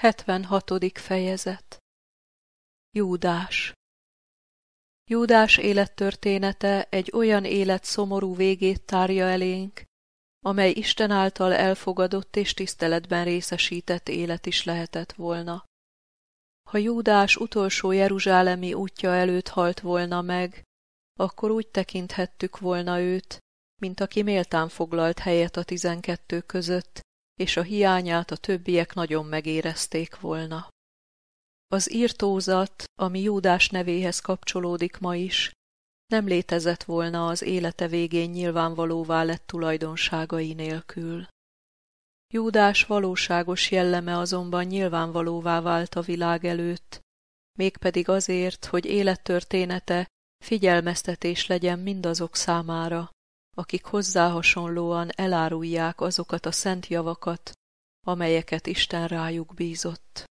76. fejezet Júdás Júdás élettörténete egy olyan élet szomorú végét tárja elénk, amely Isten által elfogadott és tiszteletben részesített élet is lehetett volna. Ha Júdás utolsó jeruzsálemi útja előtt halt volna meg, akkor úgy tekinthettük volna őt, mint aki méltán foglalt helyet a tizenkettő között, és a hiányát a többiek nagyon megérezték volna. Az írtózat, ami Júdás nevéhez kapcsolódik ma is, nem létezett volna az élete végén nyilvánvalóvá lett tulajdonságai nélkül. Júdás valóságos jelleme azonban nyilvánvalóvá vált a világ előtt, mégpedig azért, hogy élettörténete figyelmeztetés legyen mindazok számára, akik hozzá hasonlóan elárulják azokat a szent javakat, amelyeket Isten rájuk bízott.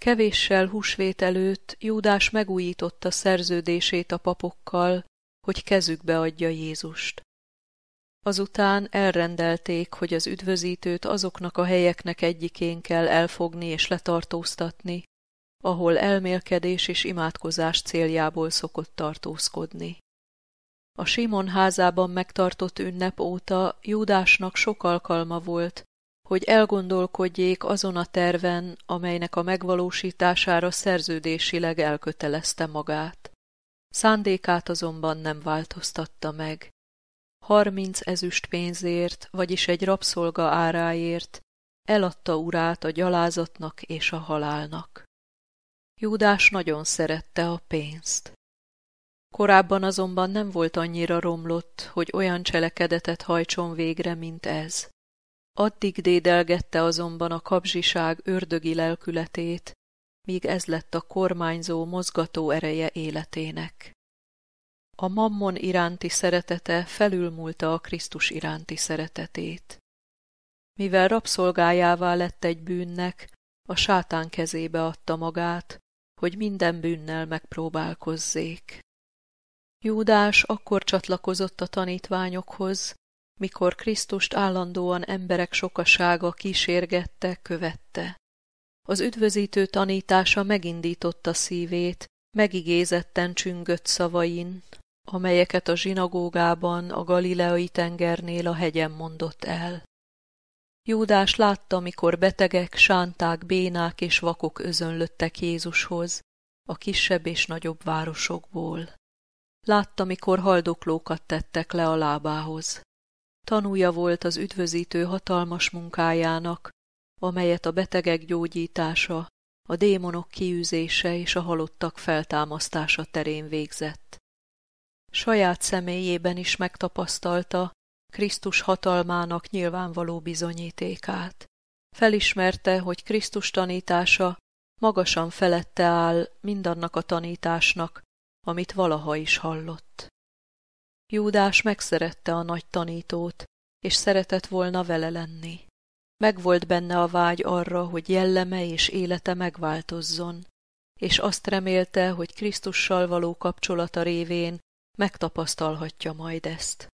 Kevéssel húsvét előtt Júdás megújította szerződését a papokkal, hogy kezükbe adja Jézust. Azután elrendelték, hogy az üdvözítőt azoknak a helyeknek egyikén kell elfogni és letartóztatni, ahol elmélkedés és imádkozás céljából szokott tartózkodni. A Simon házában megtartott ünnep óta Júdásnak sok alkalma volt, hogy elgondolkodjék azon a terven, amelynek a megvalósítására szerződésileg elkötelezte magát. Szándékát azonban nem változtatta meg. Harminc ezüst pénzért, vagyis egy rabszolga áráért eladta urát a gyalázatnak és a halálnak. Júdás nagyon szerette a pénzt. Korábban azonban nem volt annyira romlott, hogy olyan cselekedetet hajtson végre, mint ez. Addig dédelgette azonban a kapzsiság ördögi lelkületét, míg ez lett a kormányzó mozgató ereje életének. A mammon iránti szeretete felülmúlta a Krisztus iránti szeretetét. Mivel rabszolgájává lett egy bűnnek, a sátán kezébe adta magát, hogy minden bűnnel megpróbálkozzék. Júdás akkor csatlakozott a tanítványokhoz, mikor Krisztust állandóan emberek sokasága kísérgette, követte. Az üdvözítő tanítása megindította szívét, megigézetten csüngött szavain, amelyeket a zsinagógában, a galileai tengernél a hegyen mondott el. Júdás látta, mikor betegek, sánták, bénák és vakok özönlöttek Jézushoz, a kisebb és nagyobb városokból. Látta, mikor haldoklókat tettek le a lábához. Tanúja volt az üdvözítő hatalmas munkájának, amelyet a betegek gyógyítása, a démonok kiűzése és a halottak feltámasztása terén végzett. Saját személyében is megtapasztalta Krisztus hatalmának nyilvánvaló bizonyítékát. Felismerte, hogy Krisztus tanítása magasan felette áll mindannak a tanításnak, amit valaha is hallott. Júdás megszerette a nagy tanítót, és szeretett volna vele lenni. Megvolt benne a vágy arra, hogy jelleme és élete megváltozzon, és azt remélte, hogy Krisztussal való kapcsolata révén megtapasztalhatja majd ezt.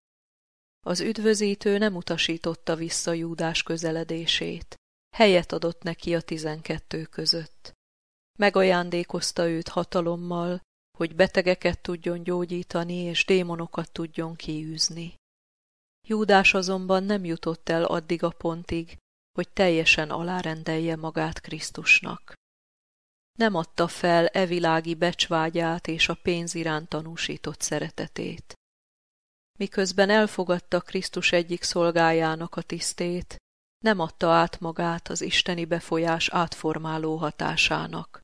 Az üdvözítő nem utasította vissza Júdás közeledését, helyet adott neki a tizenkettő között. Megajándékozta őt hatalommal, hogy betegeket tudjon gyógyítani és démonokat tudjon kiűzni. Júdás azonban nem jutott el addig a pontig, hogy teljesen alárendelje magát Krisztusnak. Nem adta fel e világi becsvágyát és a pénz iránt tanúsított szeretetét. Miközben elfogadta Krisztus egyik szolgájának a tisztét, nem adta át magát az isteni befolyás átformáló hatásának.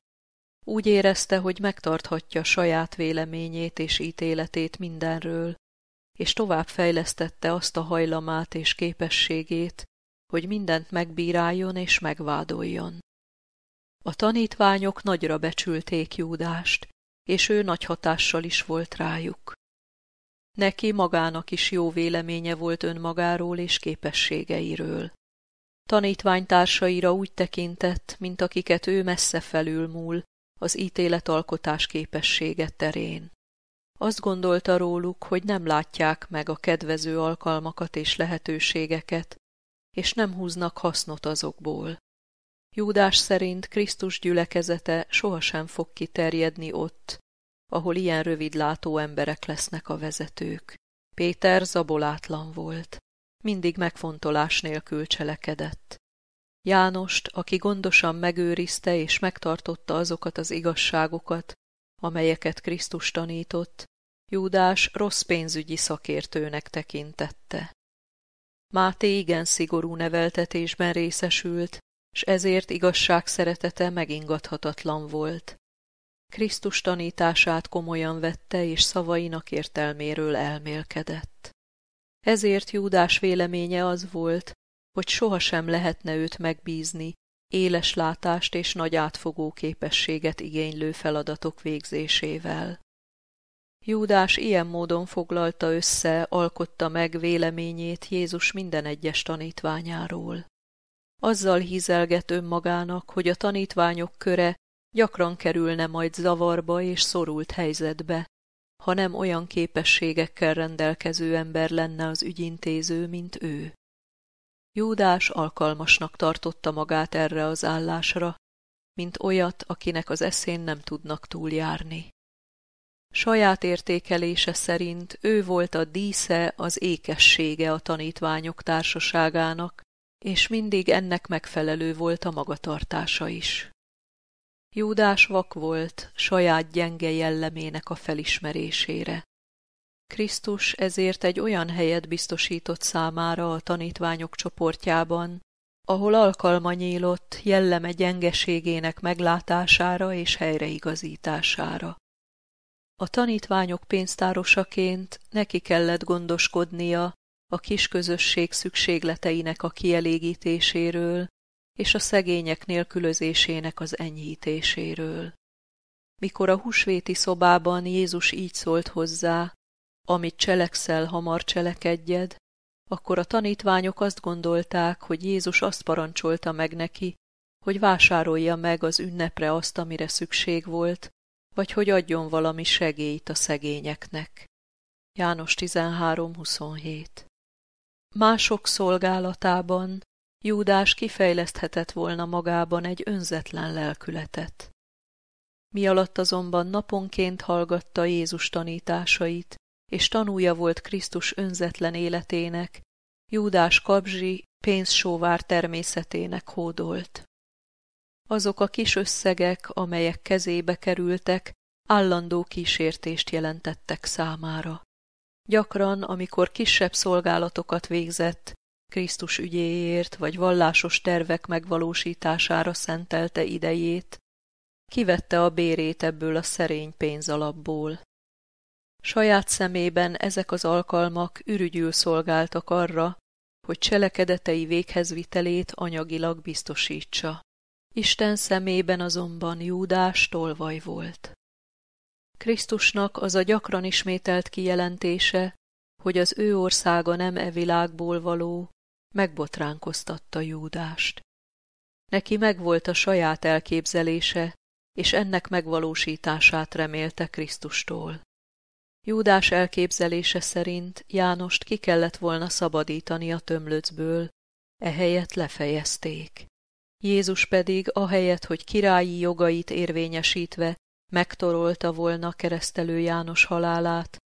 Úgy érezte, hogy megtarthatja saját véleményét és ítéletét mindenről, és tovább fejlesztette azt a hajlamát és képességét, hogy mindent megbíráljon és megvádoljon. A tanítványok nagyra becsülték Júdást, és ő nagy hatással is volt rájuk. Neki magának is jó véleménye volt önmagáról és képességeiről. Tanítványtársaira úgy tekintett, mint akiket ő messze felülmúl, az ítéletalkotás képessége terén. Azt gondolta róluk, hogy nem látják meg a kedvező alkalmakat és lehetőségeket, és nem húznak hasznot azokból. Júdás szerint Krisztus gyülekezete sohasem fog kiterjedni ott, ahol ilyen rövidlátó emberek lesznek a vezetők. Péter zabolátlan volt. Mindig megfontolás nélkül cselekedett. Jánost, aki gondosan megőrizte és megtartotta azokat az igazságokat, amelyeket Krisztus tanított, Júdás rossz pénzügyi szakértőnek tekintette. Máté igen szigorú neveltetésben részesült, s ezért igazság szeretete megingathatatlan volt. Krisztus tanítását komolyan vette, és szavainak értelméről elmélkedett. Ezért Júdás véleménye az volt, hogy sohasem lehetne őt megbízni, éles látást és nagy átfogó képességet igénylő feladatok végzésével. Júdás ilyen módon foglalta össze, alkotta meg véleményét Jézus minden egyes tanítványáról. Azzal hízelget önmagának, hogy a tanítványok köre gyakran kerülne majd zavarba és szorult helyzetbe, ha nem olyan képességekkel rendelkező ember lenne az ügyintéző, mint ő. Júdás alkalmasnak tartotta magát erre az állásra, mint olyat, akinek az eszén nem tudnak túljárni. Saját értékelése szerint ő volt a dísze, az ékessége a tanítványok társaságának, és mindig ennek megfelelő volt a magatartása is. Júdás vak volt saját gyenge jellemének a felismerésére. Krisztus ezért egy olyan helyet biztosított számára a tanítványok csoportjában, ahol alkalma nyílott jelleme gyengeségének meglátására és helyreigazítására. A tanítványok pénztárosaként neki kellett gondoskodnia a kisközösség szükségleteinek a kielégítéséről és a szegények nélkülözésének az enyhítéséről. Mikor a húsvéti szobában Jézus így szólt hozzá, amit cselekszel, hamar cselekedjed, akkor a tanítványok azt gondolták, hogy Jézus azt parancsolta meg neki, hogy vásárolja meg az ünnepre azt, amire szükség volt, vagy hogy adjon valami segélyt a szegényeknek. János 13.27 Mások szolgálatában Júdás kifejleszthetett volna magában egy önzetlen lelkületet. Mi alatt azonban naponként hallgatta Jézus tanításait, és tanúja volt Krisztus önzetlen életének, Júdás kabzsi pénzsóvár természetének hódolt. Azok a kis összegek, amelyek kezébe kerültek, állandó kísértést jelentettek számára. Gyakran, amikor kisebb szolgálatokat végzett, Krisztus ügyéért vagy vallásos tervek megvalósítására szentelte idejét, kivette a bérét ebből a szerény pénzalapból. Saját szemében ezek az alkalmak ürügyül szolgáltak arra, hogy cselekedetei véghezvitelét anyagilag biztosítsa. Isten szemében azonban Júdás tolvaj volt. Krisztusnak az a gyakran ismételt kijelentése, hogy az ő országa nem e világból való, megbotránkoztatta Júdást. Neki megvolt a saját elképzelése, és ennek megvalósítását remélte Krisztustól. Júdás elképzelése szerint Jánost ki kellett volna szabadítani a tömlöcből, ehelyett lefejezték. Jézus pedig, ahelyett, hogy királyi jogait érvényesítve megtorolta volna keresztelő János halálát,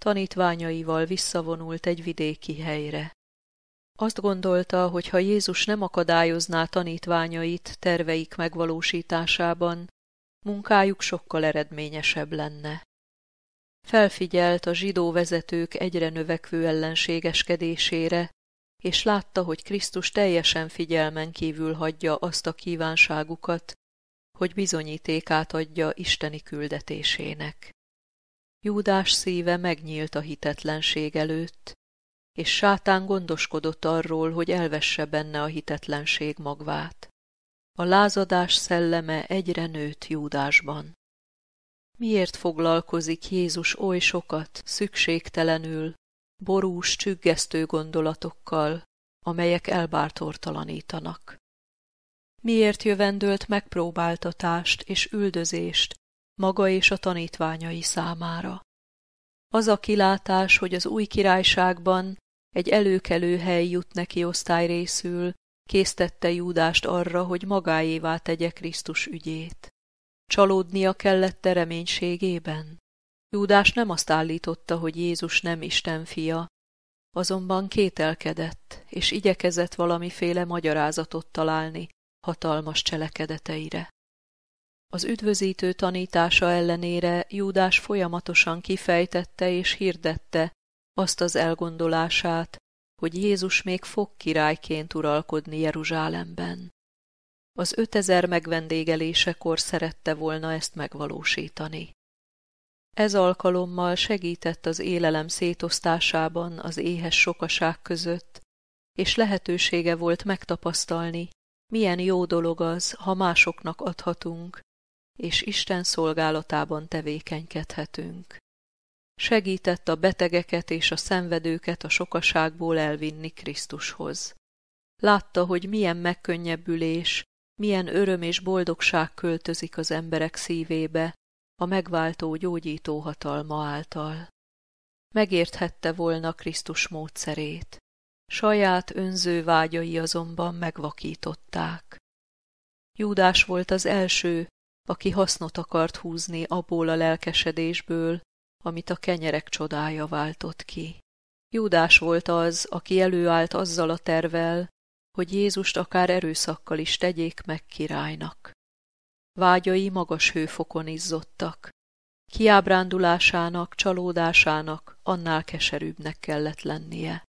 tanítványaival visszavonult egy vidéki helyre. Azt gondolta, hogy ha Jézus nem akadályozná tanítványait terveik megvalósításában, munkájuk sokkal eredményesebb lenne. Felfigyelt a zsidó vezetők egyre növekvő ellenségeskedésére, és látta, hogy Krisztus teljesen figyelmen kívül hagyja azt a kívánságukat, hogy bizonyítékát adja isteni küldetésének. Júdás szíve megnyílt a hitetlenség előtt, és sátán gondoskodott arról, hogy elvesse benne a hitetlenség magvát. A lázadás szelleme egyre nőtt Júdásban. Miért foglalkozik Jézus oly sokat, szükségtelenül, borús, csüggesztő gondolatokkal, amelyek elbártortalanítanak? Miért jövendőlt megpróbáltatást és üldözést maga és a tanítványai számára? Az a kilátás, hogy az új királyságban egy előkelő hely jut neki osztályrészül, késztette Júdást arra, hogy magáévá tegye Krisztus ügyét. Csalódnia kellett a e reménységében. Júdás nem azt állította, hogy Jézus nem Isten fia, azonban kételkedett, és igyekezett valamiféle magyarázatot találni hatalmas cselekedeteire. Az üdvözítő tanítása ellenére Júdás folyamatosan kifejtette és hirdette azt az elgondolását, hogy Jézus még fog királyként uralkodni Jeruzsálemben az ötezer megvendégelésekor szerette volna ezt megvalósítani. Ez alkalommal segített az élelem szétosztásában az éhes sokaság között, és lehetősége volt megtapasztalni, milyen jó dolog az, ha másoknak adhatunk, és Isten szolgálatában tevékenykedhetünk. Segített a betegeket és a szenvedőket a sokaságból elvinni Krisztushoz. Látta, hogy milyen megkönnyebbülés, milyen öröm és boldogság költözik az emberek szívébe a megváltó gyógyító hatalma által. Megérthette volna Krisztus módszerét. Saját önző vágyai azonban megvakították. Júdás volt az első, aki hasznot akart húzni abból a lelkesedésből, amit a kenyerek csodája váltott ki. Júdás volt az, aki előállt azzal a tervel, hogy Jézust akár erőszakkal is tegyék meg királynak. Vágyai magas hőfokon izzottak. Kiábrándulásának, csalódásának annál keserűbbnek kellett lennie.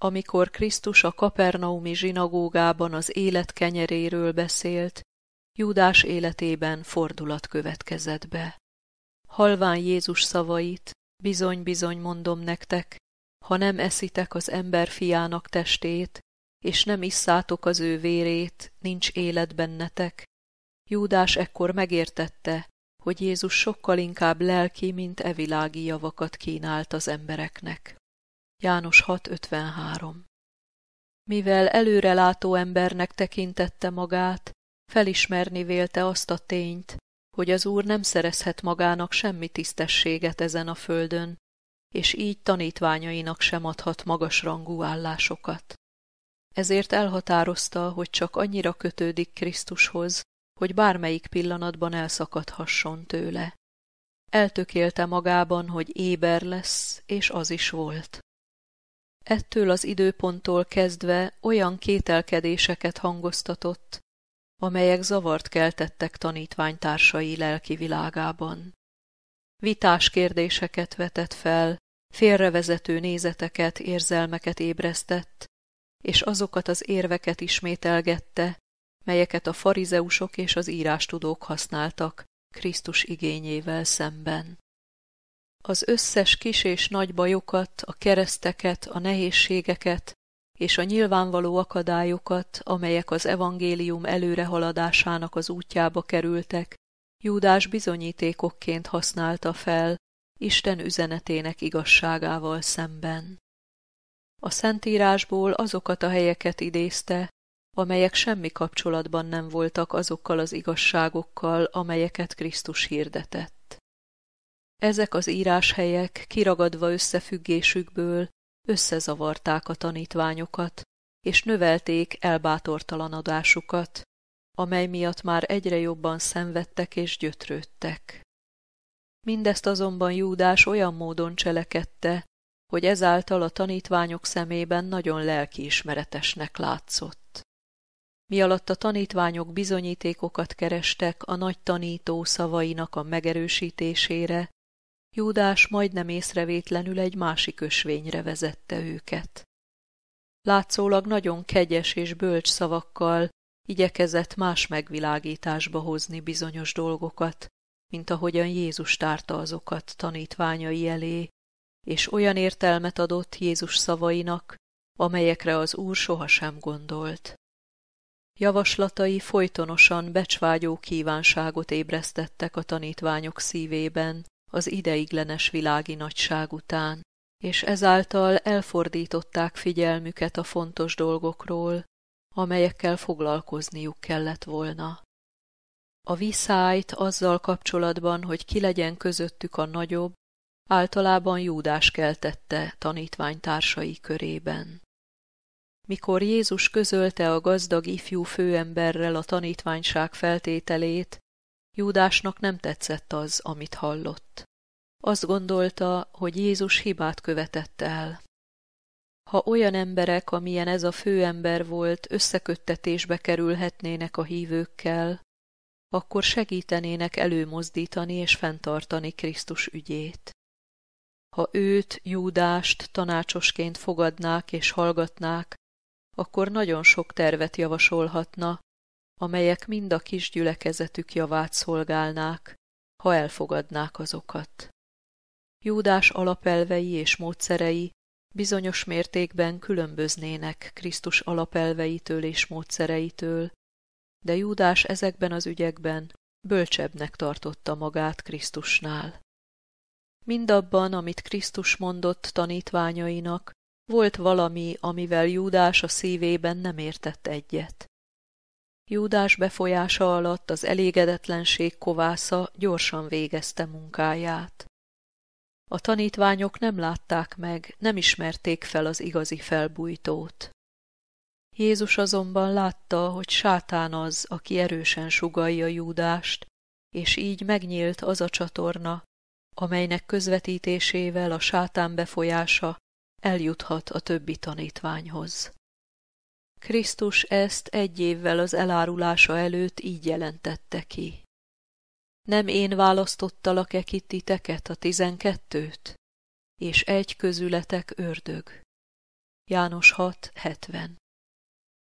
Amikor Krisztus a kapernaumi zsinagógában az élet kenyeréről beszélt, Júdás életében fordulat következett be. Halván Jézus szavait, bizony-bizony mondom nektek, ha nem eszitek az ember fiának testét, és nem isszátok az ő vérét, nincs élet bennetek. Júdás ekkor megértette, hogy Jézus sokkal inkább lelki, mint evilági javakat kínált az embereknek. János 6.53 Mivel előrelátó embernek tekintette magát, felismerni vélte azt a tényt, hogy az Úr nem szerezhet magának semmi tisztességet ezen a földön, és így tanítványainak sem adhat magasrangú állásokat. Ezért elhatározta, hogy csak annyira kötődik Krisztushoz, hogy bármelyik pillanatban elszakadhasson tőle. Eltökélte magában, hogy éber lesz, és az is volt. Ettől az időponttól kezdve olyan kételkedéseket hangoztatott, amelyek zavart keltettek tanítványtársai lelki világában. Vitás kérdéseket vetett fel, félrevezető nézeteket, érzelmeket ébresztett, és azokat az érveket ismételgette, melyeket a farizeusok és az írástudók használtak Krisztus igényével szemben. Az összes kis és nagy bajokat, a kereszteket, a nehézségeket és a nyilvánvaló akadályokat, amelyek az evangélium előrehaladásának az útjába kerültek, Júdás bizonyítékokként használta fel Isten üzenetének igazságával szemben. A Szentírásból azokat a helyeket idézte, amelyek semmi kapcsolatban nem voltak azokkal az igazságokkal, amelyeket Krisztus hirdetett. Ezek az íráshelyek kiragadva összefüggésükből összezavarták a tanítványokat, és növelték elbátortalanodásukat, amely miatt már egyre jobban szenvedtek és gyötrődtek. Mindezt azonban Júdás olyan módon cselekedte, hogy ezáltal a tanítványok szemében nagyon lelkiismeretesnek látszott. Mi alatt a tanítványok bizonyítékokat kerestek a nagy tanító szavainak a megerősítésére, Júdás majdnem észrevétlenül egy másik ösvényre vezette őket. Látszólag nagyon kegyes és bölcs szavakkal igyekezett más megvilágításba hozni bizonyos dolgokat, mint ahogyan Jézus tárta azokat tanítványai elé, és olyan értelmet adott Jézus szavainak, amelyekre az Úr sohasem gondolt. Javaslatai folytonosan becsvágyó kívánságot ébresztettek a tanítványok szívében az ideiglenes világi nagyság után, és ezáltal elfordították figyelmüket a fontos dolgokról, amelyekkel foglalkozniuk kellett volna. A viszályt azzal kapcsolatban, hogy ki legyen közöttük a nagyobb, Általában Júdás keltette tanítványtársai körében. Mikor Jézus közölte a gazdag ifjú főemberrel a tanítványság feltételét, Júdásnak nem tetszett az, amit hallott. Azt gondolta, hogy Jézus hibát követett el. Ha olyan emberek, amilyen ez a főember volt, összeköttetésbe kerülhetnének a hívőkkel, akkor segítenének előmozdítani és fenntartani Krisztus ügyét. Ha őt, Júdást tanácsosként fogadnák és hallgatnák, akkor nagyon sok tervet javasolhatna, amelyek mind a kis gyülekezetük javát szolgálnák, ha elfogadnák azokat. Júdás alapelvei és módszerei bizonyos mértékben különböznének Krisztus alapelveitől és módszereitől, de Júdás ezekben az ügyekben bölcsebbnek tartotta magát Krisztusnál. Mindabban, amit Krisztus mondott tanítványainak, volt valami, amivel Júdás a szívében nem értett egyet. Júdás befolyása alatt az elégedetlenség kovásza gyorsan végezte munkáját. A tanítványok nem látták meg, nem ismerték fel az igazi felbújtót. Jézus azonban látta, hogy sátán az, aki erősen sugalja Júdást, és így megnyílt az a csatorna, amelynek közvetítésével a sátán befolyása eljuthat a többi tanítványhoz. Krisztus ezt egy évvel az elárulása előtt így jelentette ki. Nem én választottalak-e ki titeket a tizenkettőt? És egy közületek ördög. János 6.70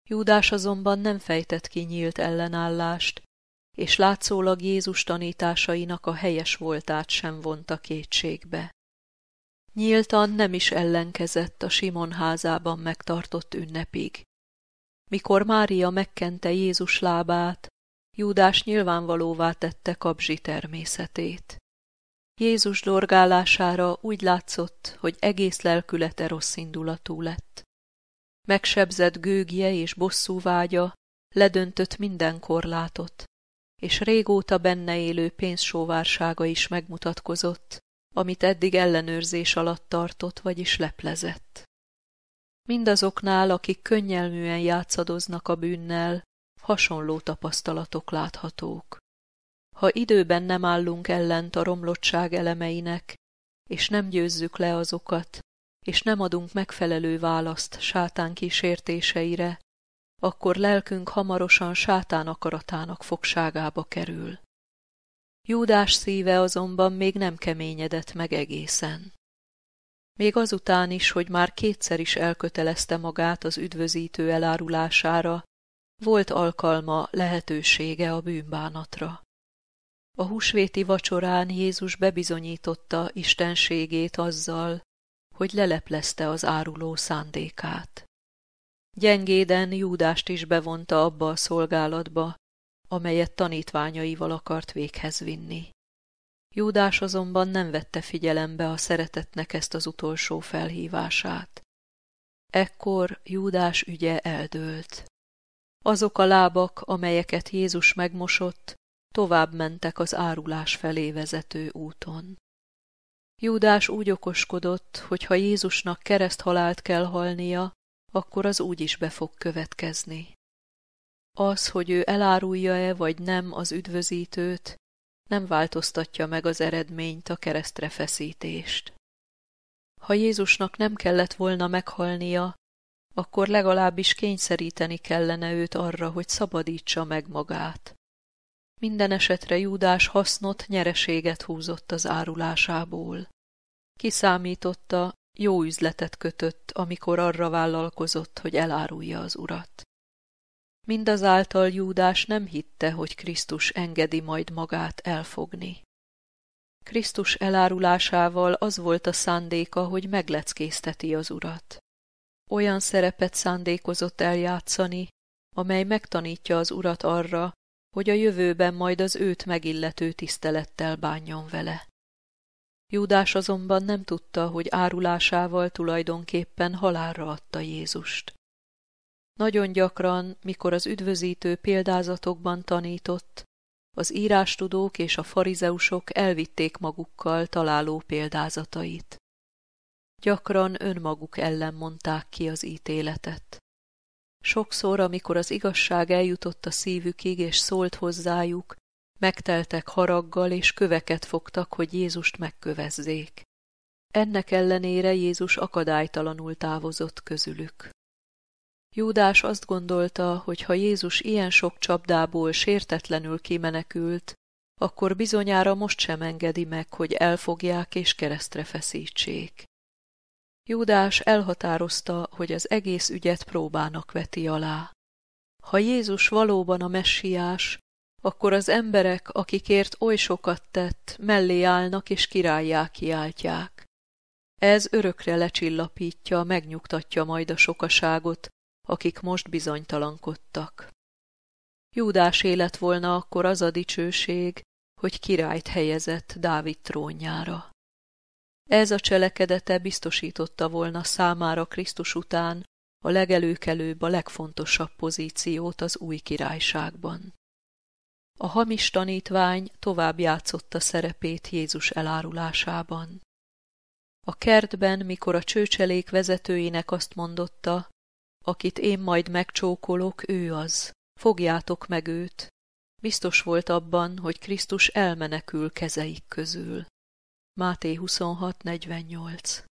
Júdás azonban nem fejtett ki nyílt ellenállást, és látszólag Jézus tanításainak a helyes voltát sem vonta kétségbe. Nyíltan nem is ellenkezett a Simon házában megtartott ünnepig. Mikor Mária megkente Jézus lábát, Júdás nyilvánvalóvá tette kapzsi természetét. Jézus dorgálására úgy látszott, hogy egész lelkülete rossz indulatú lett. Megsebzett gőgje és bosszúvágya ledöntött minden korlátot, és régóta benne élő pénzsóvársága is megmutatkozott, amit eddig ellenőrzés alatt tartott, vagyis leplezett. Mindazoknál, akik könnyelműen játszadoznak a bűnnel, hasonló tapasztalatok láthatók. Ha időben nem állunk ellent a romlottság elemeinek, és nem győzzük le azokat, és nem adunk megfelelő választ sátán kísértéseire, akkor lelkünk hamarosan sátán akaratának fogságába kerül. Júdás szíve azonban még nem keményedett meg egészen. Még azután is, hogy már kétszer is elkötelezte magát az üdvözítő elárulására, volt alkalma, lehetősége a bűnbánatra. A húsvéti vacsorán Jézus bebizonyította istenségét azzal, hogy leleplezte az áruló szándékát gyengéden Júdást is bevonta abba a szolgálatba, amelyet tanítványaival akart véghez vinni. Júdás azonban nem vette figyelembe a szeretetnek ezt az utolsó felhívását. Ekkor Júdás ügye eldőlt. Azok a lábak, amelyeket Jézus megmosott, tovább mentek az árulás felé vezető úton. Júdás úgy okoskodott, hogy ha Jézusnak kereszthalált kell halnia, akkor az is be fog következni. Az, hogy ő elárulja-e vagy nem az üdvözítőt, nem változtatja meg az eredményt, a keresztre feszítést. Ha Jézusnak nem kellett volna meghalnia, akkor legalábbis kényszeríteni kellene őt arra, hogy szabadítsa meg magát. Minden esetre Júdás hasznot, nyereséget húzott az árulásából. Kiszámította, jó üzletet kötött, amikor arra vállalkozott, hogy elárulja az urat. Mindazáltal Júdás nem hitte, hogy Krisztus engedi majd magát elfogni. Krisztus elárulásával az volt a szándéka, hogy megleckészteti az urat. Olyan szerepet szándékozott eljátszani, amely megtanítja az urat arra, hogy a jövőben majd az őt megillető tisztelettel bánjon vele. Júdás azonban nem tudta, hogy árulásával tulajdonképpen halálra adta Jézust. Nagyon gyakran, mikor az üdvözítő példázatokban tanított, az írástudók és a farizeusok elvitték magukkal találó példázatait. Gyakran önmaguk ellen mondták ki az ítéletet. Sokszor, amikor az igazság eljutott a szívükig és szólt hozzájuk, Megteltek haraggal, és köveket fogtak, hogy Jézust megkövezzék. Ennek ellenére Jézus akadálytalanul távozott közülük. Júdás azt gondolta, hogy ha Jézus ilyen sok csapdából sértetlenül kimenekült, akkor bizonyára most sem engedi meg, hogy elfogják és keresztre feszítsék. Júdás elhatározta, hogy az egész ügyet próbának veti alá. Ha Jézus valóban a messiás, akkor az emberek, akikért oly sokat tett, mellé állnak és királyjá kiáltják. Ez örökre lecsillapítja, megnyugtatja majd a sokaságot, akik most bizonytalankodtak. Júdás élet volna akkor az a dicsőség, hogy királyt helyezett Dávid trónjára. Ez a cselekedete biztosította volna számára Krisztus után a legelőkelőbb, a legfontosabb pozíciót az új királyságban. A hamis tanítvány tovább játszotta szerepét Jézus elárulásában. A kertben, mikor a csőcselék vezetőinek azt mondotta, akit én majd megcsókolok, ő az, fogjátok meg őt, biztos volt abban, hogy Krisztus elmenekül kezeik közül. Máté 26.48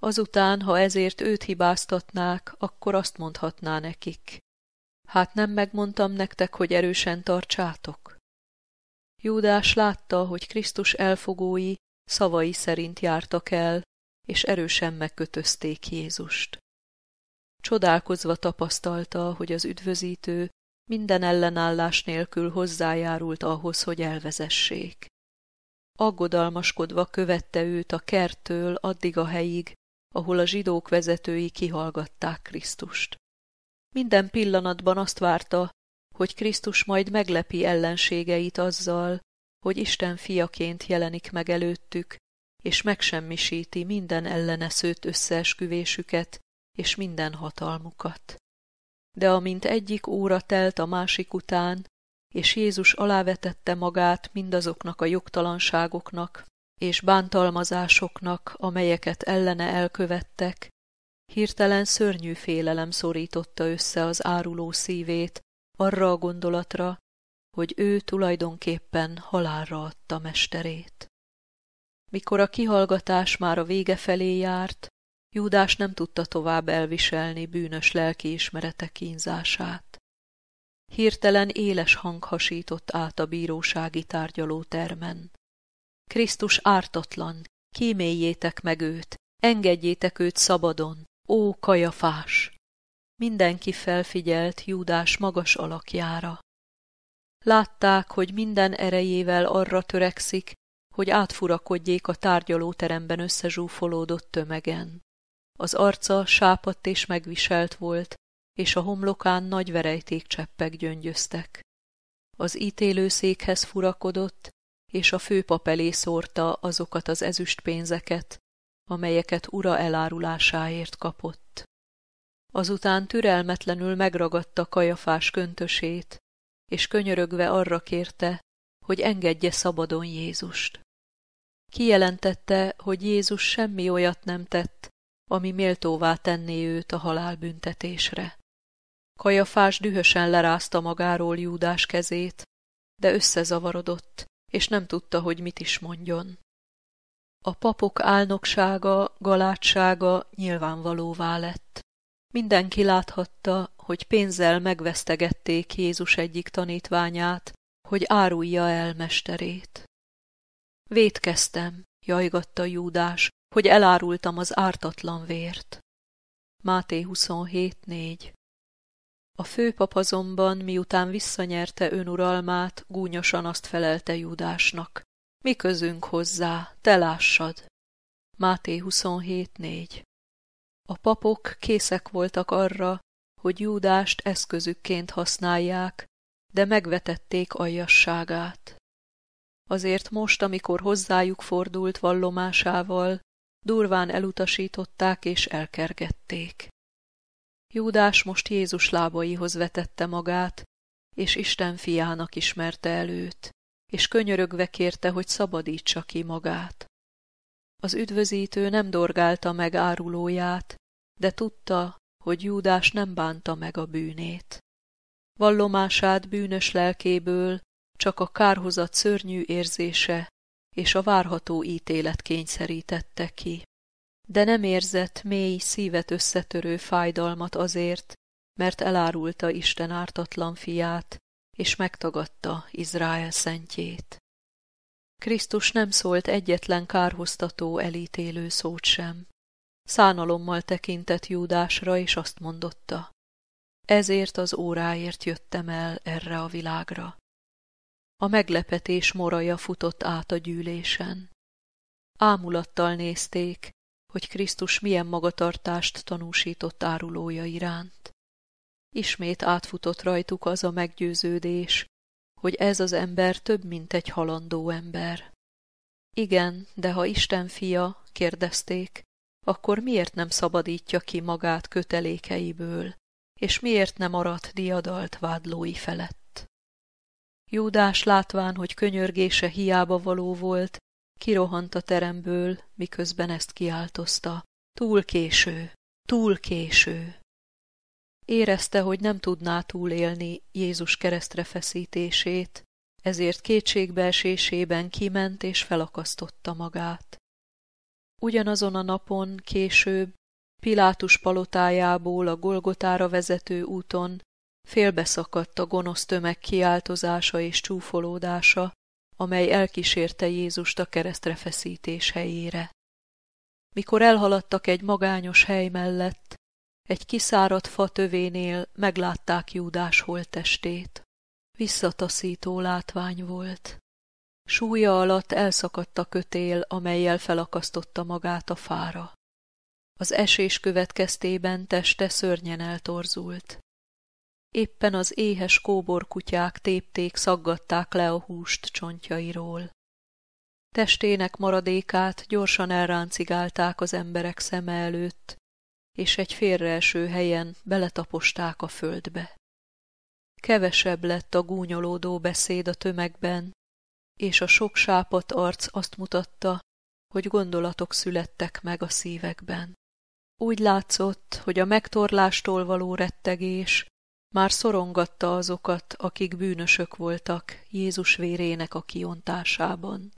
Azután, ha ezért őt hibáztatnák, akkor azt mondhatná nekik, Hát nem megmondtam nektek, hogy erősen tartsátok? Júdás látta, hogy Krisztus elfogói szavai szerint jártak el, és erősen megkötözték Jézust. Csodálkozva tapasztalta, hogy az üdvözítő minden ellenállás nélkül hozzájárult ahhoz, hogy elvezessék. Aggodalmaskodva követte őt a kertől addig a helyig, ahol a zsidók vezetői kihallgatták Krisztust. Minden pillanatban azt várta, hogy Krisztus majd meglepi ellenségeit azzal, hogy Isten fiaként jelenik meg előttük, és megsemmisíti minden szőtt összeesküvésüket és minden hatalmukat. De amint egyik óra telt a másik után, és Jézus alávetette magát mindazoknak a jogtalanságoknak és bántalmazásoknak, amelyeket ellene elkövettek, Hirtelen szörnyű félelem szorította össze az áruló szívét arra a gondolatra, hogy ő tulajdonképpen halálra adta mesterét. Mikor a kihallgatás már a vége felé járt, Júdás nem tudta tovább elviselni bűnös lelkiismerete kínzását. Hirtelen éles hang hasított át a bírósági termen. Krisztus ártatlan, kíméljétek meg őt, engedjétek őt szabadon, Ó, kajafás! Mindenki felfigyelt Júdás magas alakjára. Látták, hogy minden erejével arra törekszik, hogy átfurakodjék a tárgyalóteremben összezsúfolódott tömegen. Az arca sápadt és megviselt volt, és a homlokán nagy cseppek gyöngyöztek. Az ítélőszékhez furakodott, és a főpap elé szórta azokat az ezüstpénzeket, amelyeket ura elárulásáért kapott. Azután türelmetlenül megragadta kajafás köntösét, és könyörögve arra kérte, hogy engedje szabadon Jézust. Kijelentette, hogy Jézus semmi olyat nem tett, ami méltóvá tenné őt a halálbüntetésre. Kajafás dühösen lerázta magáról Júdás kezét, de összezavarodott, és nem tudta, hogy mit is mondjon. A papok álnoksága, galátsága nyilvánvalóvá lett. Mindenki láthatta, hogy pénzzel megvesztegették Jézus egyik tanítványát, hogy árulja el mesterét. Vétkeztem, jajgatta Júdás, hogy elárultam az ártatlan vért. Máté 27.4 A főpap azonban, miután visszanyerte önuralmát, gúnyosan azt felelte Júdásnak. Mi közünk hozzá, te lássad. Máté 27.4 A papok készek voltak arra, hogy Júdást eszközükként használják, de megvetették aljasságát. Azért most, amikor hozzájuk fordult vallomásával, durván elutasították és elkergették. Júdás most Jézus lábaihoz vetette magát, és Isten fiának ismerte előtt és könyörögve kérte, hogy szabadítsa ki magát. Az üdvözítő nem dorgálta meg árulóját, de tudta, hogy Júdás nem bánta meg a bűnét. Vallomását bűnös lelkéből csak a kárhozat szörnyű érzése és a várható ítélet kényszerítette ki. De nem érzett mély, szívet összetörő fájdalmat azért, mert elárulta Isten ártatlan fiát, és megtagadta Izrael szentjét. Krisztus nem szólt egyetlen kárhoztató, elítélő szót sem. Szánalommal tekintett Júdásra, és azt mondotta. Ezért az óráért jöttem el erre a világra. A meglepetés moraja futott át a gyűlésen. Ámulattal nézték, hogy Krisztus milyen magatartást tanúsított árulója iránt. Ismét átfutott rajtuk az a meggyőződés, hogy ez az ember több, mint egy halandó ember. Igen, de ha Isten fia, kérdezték, akkor miért nem szabadítja ki magát kötelékeiből, és miért nem maradt diadalt vádlói felett? Júdás látván, hogy könyörgése hiába való volt, kirohant a teremből, miközben ezt kiáltozta. Túl késő, túl késő érezte, hogy nem tudná túlélni Jézus keresztre feszítését, ezért kétségbeesésében kiment és felakasztotta magát. Ugyanazon a napon később Pilátus palotájából a Golgotára vezető úton félbeszakadt a gonosz tömeg kiáltozása és csúfolódása, amely elkísérte Jézust a keresztre feszítés helyére. Mikor elhaladtak egy magányos hely mellett, egy kiszáradt fa tövénél meglátták Júdás holttestét. Visszataszító látvány volt. Súlya alatt elszakadt a kötél, amelyel felakasztotta magát a fára. Az esés következtében teste szörnyen eltorzult. Éppen az éhes kóborkutyák tépték, szaggatták le a húst csontjairól. Testének maradékát gyorsan elráncigálták az emberek szeme előtt, és egy félreeső helyen beletaposták a földbe. Kevesebb lett a gúnyolódó beszéd a tömegben, és a sok sápat arc azt mutatta, hogy gondolatok születtek meg a szívekben. Úgy látszott, hogy a megtorlástól való rettegés már szorongatta azokat, akik bűnösök voltak Jézus vérének a kiontásában.